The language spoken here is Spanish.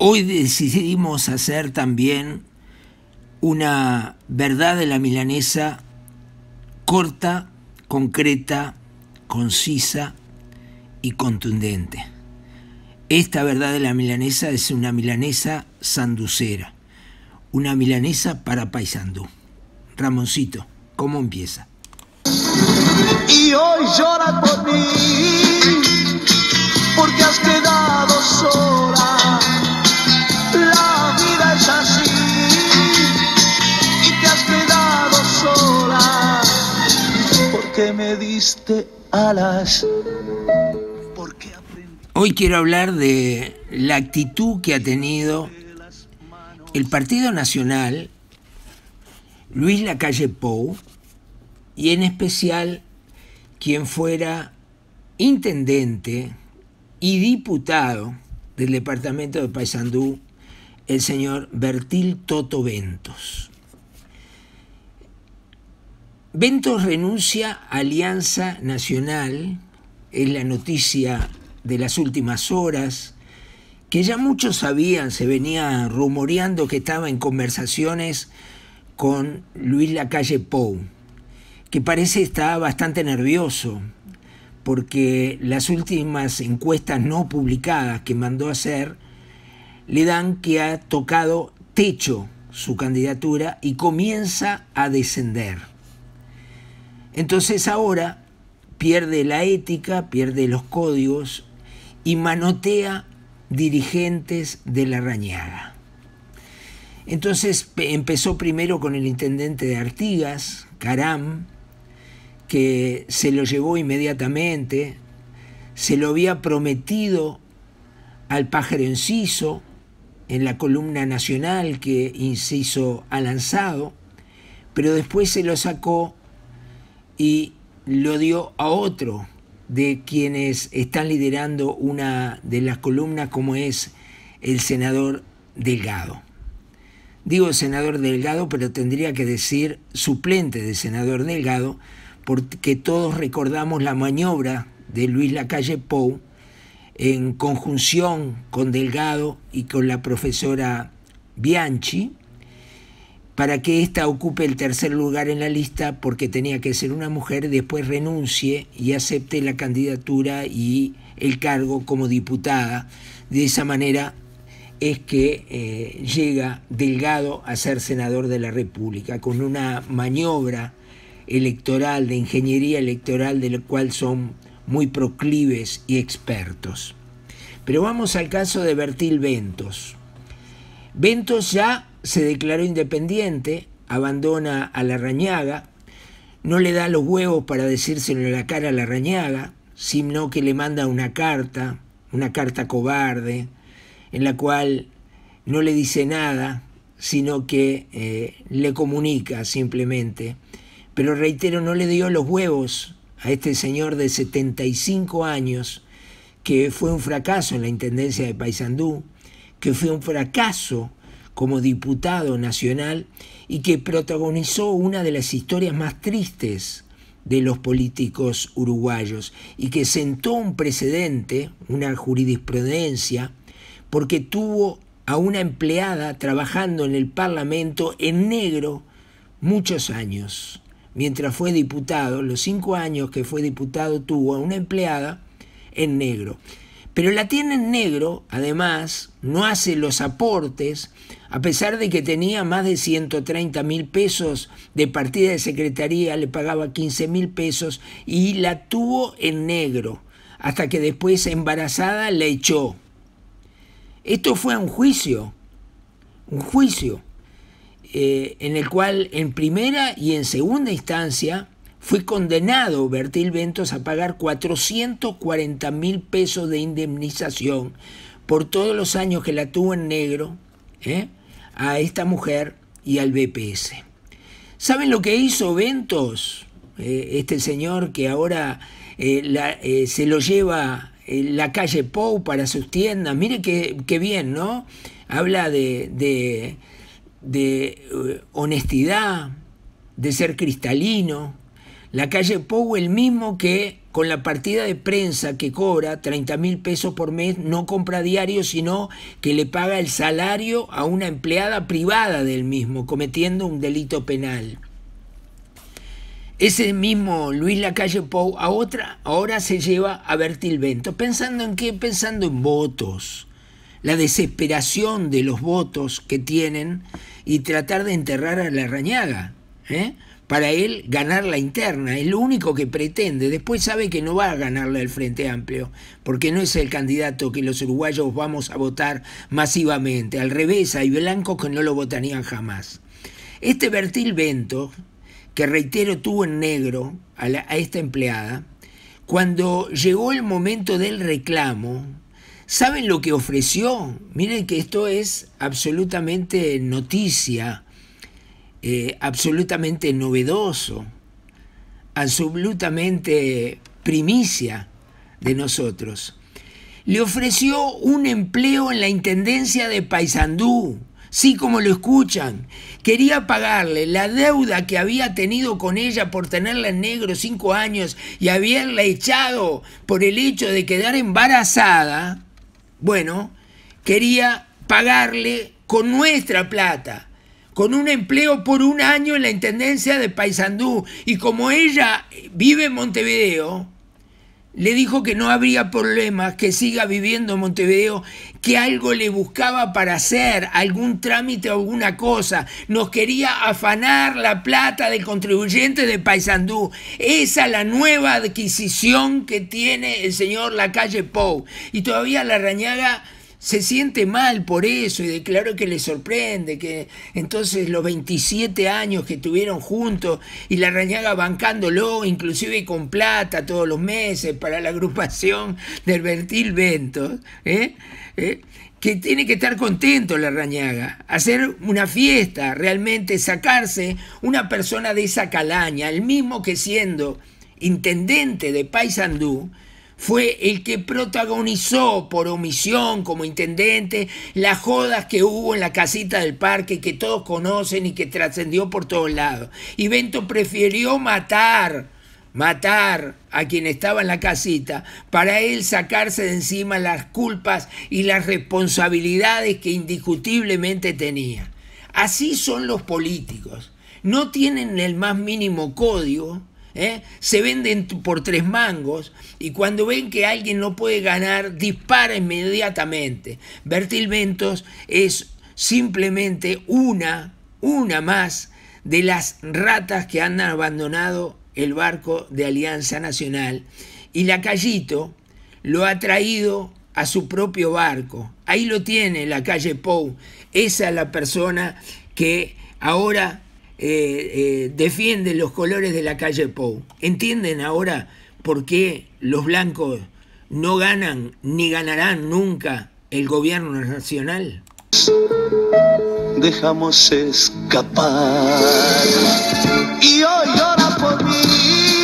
Hoy decidimos hacer también una verdad de la milanesa corta, concreta, concisa y contundente. Esta verdad de la milanesa es una milanesa sanducera, una milanesa para paisandú. Ramoncito, ¿cómo empieza? Y hoy llora por porque has quedado solo. Hoy quiero hablar de la actitud que ha tenido el Partido Nacional, Luis Lacalle Pou, y en especial quien fuera intendente y diputado del departamento de Paysandú, el señor Bertil Toto Ventos. Ventos renuncia a Alianza Nacional, es la noticia de las últimas horas, que ya muchos sabían, se venía rumoreando que estaba en conversaciones con Luis Lacalle Pou, que parece está bastante nervioso, porque las últimas encuestas no publicadas que mandó hacer le dan que ha tocado techo su candidatura y comienza a descender. Entonces ahora pierde la ética, pierde los códigos y manotea dirigentes de la rañada. Entonces empezó primero con el intendente de Artigas, Caram, que se lo llevó inmediatamente, se lo había prometido al pájaro inciso en la columna nacional que Inciso ha lanzado, pero después se lo sacó y lo dio a otro de quienes están liderando una de las columnas como es el senador Delgado. Digo senador Delgado, pero tendría que decir suplente de senador Delgado, porque todos recordamos la maniobra de Luis Lacalle Pou en conjunción con Delgado y con la profesora Bianchi, para que ésta ocupe el tercer lugar en la lista porque tenía que ser una mujer, después renuncie y acepte la candidatura y el cargo como diputada. De esa manera es que eh, llega Delgado a ser senador de la República, con una maniobra electoral, de ingeniería electoral, de cual son muy proclives y expertos. Pero vamos al caso de Bertil Ventos. Ventos ya se declaró independiente, abandona a la rañaga, no le da los huevos para decírselo en la cara a la rañaga, sino que le manda una carta, una carta cobarde, en la cual no le dice nada, sino que eh, le comunica simplemente. Pero reitero, no le dio los huevos a este señor de 75 años, que fue un fracaso en la Intendencia de Paysandú, que fue un fracaso como diputado nacional y que protagonizó una de las historias más tristes de los políticos uruguayos y que sentó un precedente, una jurisprudencia, porque tuvo a una empleada trabajando en el Parlamento en negro muchos años. Mientras fue diputado, los cinco años que fue diputado tuvo a una empleada en negro. Pero la tiene en negro, además, no hace los aportes, a pesar de que tenía más de 130 mil pesos de partida de secretaría, le pagaba 15 mil pesos y la tuvo en negro, hasta que después embarazada la echó. Esto fue un juicio, un juicio, eh, en el cual en primera y en segunda instancia fue condenado Bertil Ventos a pagar 440 mil pesos de indemnización por todos los años que la tuvo en negro ¿eh? a esta mujer y al BPS. ¿Saben lo que hizo Ventos? Eh, este señor que ahora eh, se lo lleva en la calle Pou para sus tiendas. Mire qué, bien, ¿no? Habla de, de honestidad, de ser cristalino, la calle Pou, el mismo que con la partida de prensa que cobra 30 mil pesos por mes, no compra diario, sino que le paga el salario a una empleada privada del mismo, cometiendo un delito penal. Ese mismo Luis Lacalle Pou a otra, ahora se lleva a Bertil ¿Pensando en qué? Pensando en votos. La desesperación de los votos que tienen y tratar de enterrar a la rañaga. ¿eh? Para él, ganar la interna es lo único que pretende. Después sabe que no va a ganarla el Frente Amplio, porque no es el candidato que los uruguayos vamos a votar masivamente. Al revés, hay blancos que no lo votarían jamás. Este Bertil Bento, que reitero tuvo en negro a esta empleada, cuando llegó el momento del reclamo, ¿saben lo que ofreció? Miren que esto es absolutamente noticia eh, absolutamente novedoso, absolutamente primicia de nosotros. Le ofreció un empleo en la Intendencia de Paysandú, sí como lo escuchan. Quería pagarle la deuda que había tenido con ella por tenerla en negro cinco años y haberla echado por el hecho de quedar embarazada. Bueno, quería pagarle con nuestra plata con un empleo por un año en la Intendencia de Paysandú. Y como ella vive en Montevideo, le dijo que no habría problemas, que siga viviendo en Montevideo, que algo le buscaba para hacer, algún trámite o alguna cosa. Nos quería afanar la plata del contribuyente de Paysandú. Esa es la nueva adquisición que tiene el señor Lacalle Pou. Y todavía la rañaga se siente mal por eso y declaró que le sorprende, que entonces los 27 años que estuvieron juntos y la rañaga bancándolo, inclusive con plata todos los meses para la agrupación del Bertil Ventos, ¿eh? ¿Eh? que tiene que estar contento la rañaga, hacer una fiesta, realmente sacarse una persona de esa calaña, el mismo que siendo intendente de Paysandú, fue el que protagonizó por omisión como intendente las jodas que hubo en la casita del parque que todos conocen y que trascendió por todos lados. Y Bento prefirió matar, matar a quien estaba en la casita para él sacarse de encima las culpas y las responsabilidades que indiscutiblemente tenía. Así son los políticos. No tienen el más mínimo código, ¿eh? se venden por tres mangos y cuando ven que alguien no puede ganar, dispara inmediatamente. Bertil Ventos es simplemente una, una más de las ratas que han abandonado el barco de Alianza Nacional y la Callito lo ha traído a su propio barco. Ahí lo tiene la calle Pou. Esa es la persona que ahora eh, eh, defienden los colores de la calle Pou. ¿Entienden ahora por qué los blancos no ganan ni ganarán nunca el gobierno nacional? Dejamos escapar y por